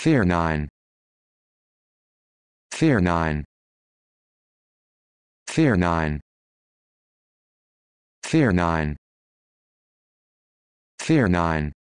Fear nine. Fear nine. Fear nine. Fear nine. Fear nine.